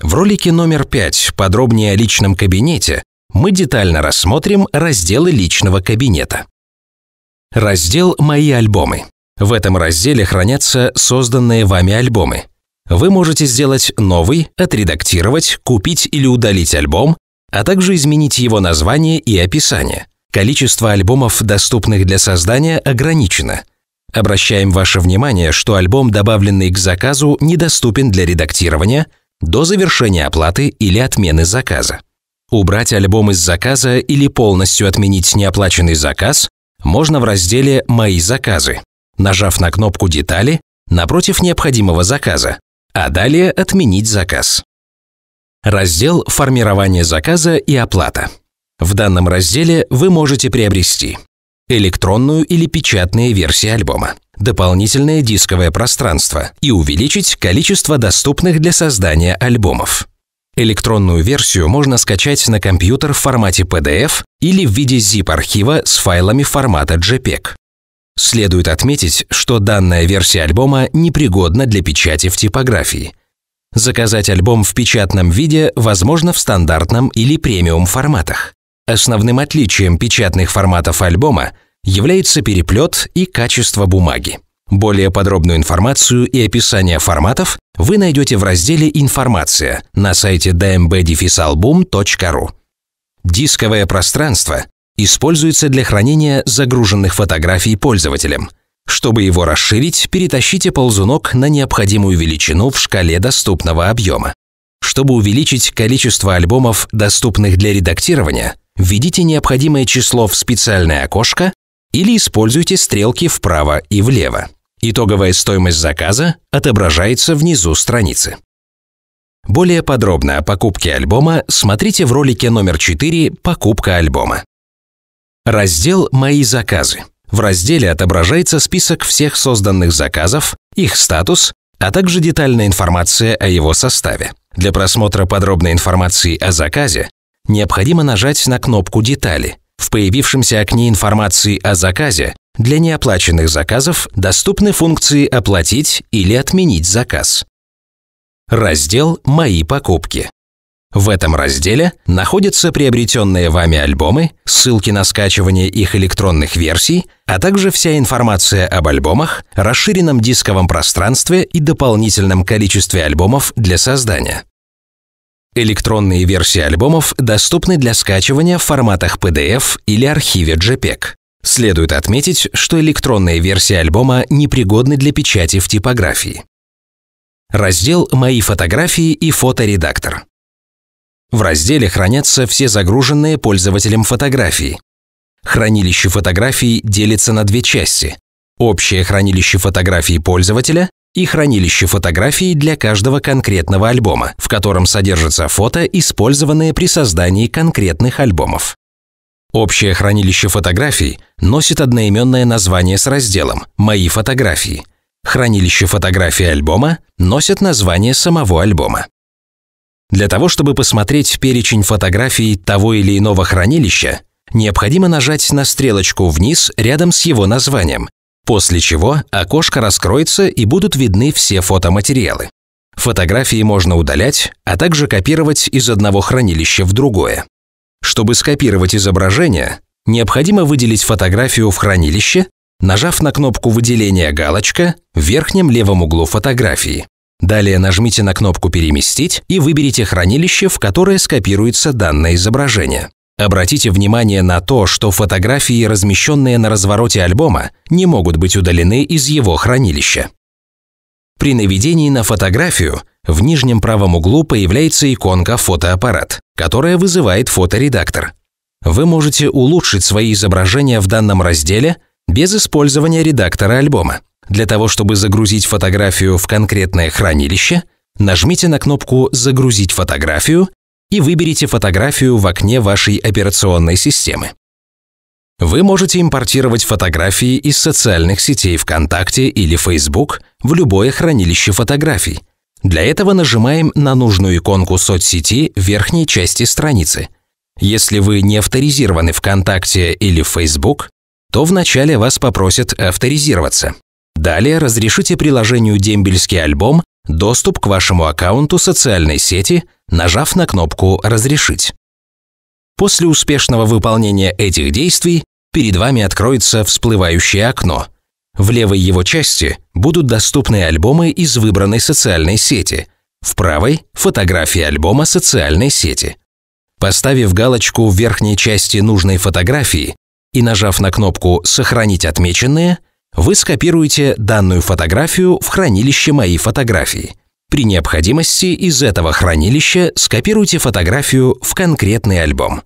В ролике номер пять подробнее о личном кабинете мы детально рассмотрим разделы личного кабинета. Раздел «Мои альбомы». В этом разделе хранятся созданные вами альбомы. Вы можете сделать новый, отредактировать, купить или удалить альбом, а также изменить его название и описание. Количество альбомов, доступных для создания, ограничено. Обращаем ваше внимание, что альбом, добавленный к заказу, недоступен для редактирования – до завершения оплаты или отмены заказа. Убрать альбом из заказа или полностью отменить неоплаченный заказ можно в разделе «Мои заказы», нажав на кнопку «Детали» напротив необходимого заказа, а далее «Отменить заказ». Раздел «Формирование заказа и оплата». В данном разделе вы можете приобрести электронную или печатные версии альбома, дополнительное дисковое пространство и увеличить количество доступных для создания альбомов. Электронную версию можно скачать на компьютер в формате PDF или в виде zip-архива с файлами формата JPEG. Следует отметить, что данная версия альбома непригодна для печати в типографии. Заказать альбом в печатном виде возможно в стандартном или премиум форматах. Основным отличием печатных форматов альбома является переплет и качество бумаги. Более подробную информацию и описание форматов вы найдете в разделе «Информация» на сайте dmbdefisalbum.ru. Дисковое пространство используется для хранения загруженных фотографий пользователем. Чтобы его расширить, перетащите ползунок на необходимую величину в шкале доступного объема. Чтобы увеличить количество альбомов, доступных для редактирования, введите необходимое число в специальное окошко или используйте стрелки вправо и влево. Итоговая стоимость заказа отображается внизу страницы. Более подробно о покупке альбома смотрите в ролике номер 4 «Покупка альбома». Раздел «Мои заказы». В разделе отображается список всех созданных заказов, их статус, а также детальная информация о его составе. Для просмотра подробной информации о заказе необходимо нажать на кнопку «Детали», в появившемся окне информации о заказе для неоплаченных заказов доступны функции «Оплатить» или «Отменить заказ». Раздел «Мои покупки». В этом разделе находятся приобретенные вами альбомы, ссылки на скачивание их электронных версий, а также вся информация об альбомах, расширенном дисковом пространстве и дополнительном количестве альбомов для создания. Электронные версии альбомов доступны для скачивания в форматах PDF или архиве JPEG. Следует отметить, что электронные версии альбома непригодны для печати в типографии. Раздел «Мои фотографии» и «Фоторедактор». В разделе хранятся все загруженные пользователем фотографии. Хранилище фотографий делится на две части – общее хранилище фотографий пользователя и хранилище фотографий для каждого конкретного альбома, в котором содержатся фото, использованные при создании конкретных альбомов. Общее хранилище фотографий носит одноименное название с разделом «Мои фотографии». Хранилище фотографий альбома носит название самого альбома. Для того, чтобы посмотреть перечень фотографий того или иного хранилища, необходимо нажать на стрелочку вниз рядом с его названием после чего окошко раскроется и будут видны все фотоматериалы. Фотографии можно удалять, а также копировать из одного хранилища в другое. Чтобы скопировать изображение, необходимо выделить фотографию в хранилище, нажав на кнопку выделения галочка в верхнем левом углу фотографии. Далее нажмите на кнопку «Переместить» и выберите хранилище, в которое скопируется данное изображение. Обратите внимание на то, что фотографии, размещенные на развороте альбома, не могут быть удалены из его хранилища. При наведении на фотографию в нижнем правом углу появляется иконка «Фотоаппарат», которая вызывает фоторедактор. Вы можете улучшить свои изображения в данном разделе без использования редактора альбома. Для того, чтобы загрузить фотографию в конкретное хранилище, нажмите на кнопку «Загрузить фотографию» и выберите фотографию в окне вашей операционной системы. Вы можете импортировать фотографии из социальных сетей ВКонтакте или Facebook в любое хранилище фотографий. Для этого нажимаем на нужную иконку соцсети в верхней части страницы. Если вы не авторизированы ВКонтакте или Facebook, то вначале вас попросят авторизироваться. Далее разрешите приложению «Дембельский альбом» доступ к вашему аккаунту социальной сети, нажав на кнопку «Разрешить». После успешного выполнения этих действий перед вами откроется всплывающее окно. В левой его части будут доступны альбомы из выбранной социальной сети, в правой – фотографии альбома социальной сети. Поставив галочку в верхней части нужной фотографии и нажав на кнопку «Сохранить отмеченные», вы скопируете данную фотографию в хранилище «Мои фотографии». При необходимости из этого хранилища скопируйте фотографию в конкретный альбом.